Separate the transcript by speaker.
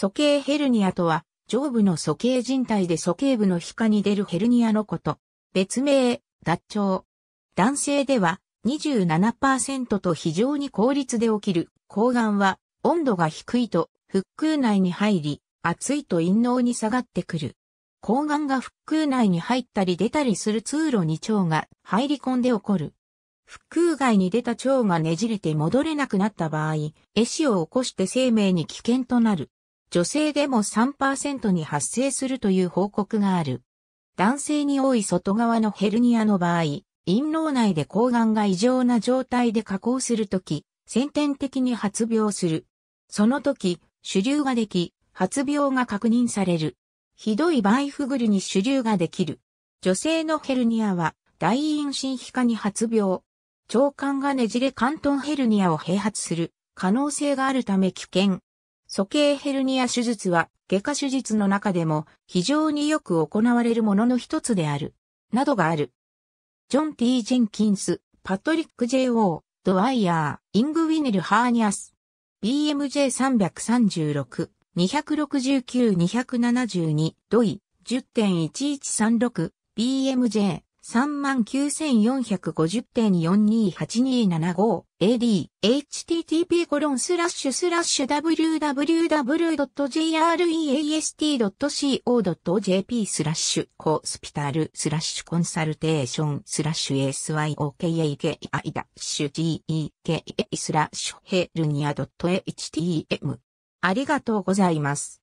Speaker 1: 鼠径ヘルニアとは、上部の鼠径靭帯で鼠径部の皮下に出るヘルニアのこと。別名、脱腸。男性では27%と非常に効率で起きる。睾丸は温度が低いと腹腔内に入り、熱いと陰嚢に下がってくる。睾丸が腹腔内に入ったり出たりする通路に腸が入り込んで起こる。腹腔外に出た腸がねじれて戻れなくなった場合、壊死を起こして生命に危険となる。女性でも3%に発生するという報告がある。男性に多い外側のヘルニアの場合、陰脳内で抗がんが異常な状態で加工するとき、先天的に発病する。そのとき、主流ができ、発病が確認される。ひどいバイフグルに主流ができる。女性のヘルニアは、大陰神皮下に発病。腸管がねじれ関東ヘルニアを併発する可能性があるため危険。鼠径ヘルニア手術は、外科手術の中でも非常によく行われるものの一つである。などがある。ジョン・ T・ ジェンキンス、パトリック・ J.O.、ドワイヤー、イング・ウィネル・ハーニアス、BMJ336、269-272、ドイ、10.1136、BMJ。39450.42828275AD.http コロンスラッシュスラッシュ www.jreast.co.jp スラッシュホスピタルスラッシュコンサルテーションスラッシュ syokaki ダッシュ gek スラッシュヘルニア .htm ありがとう
Speaker 2: ございます。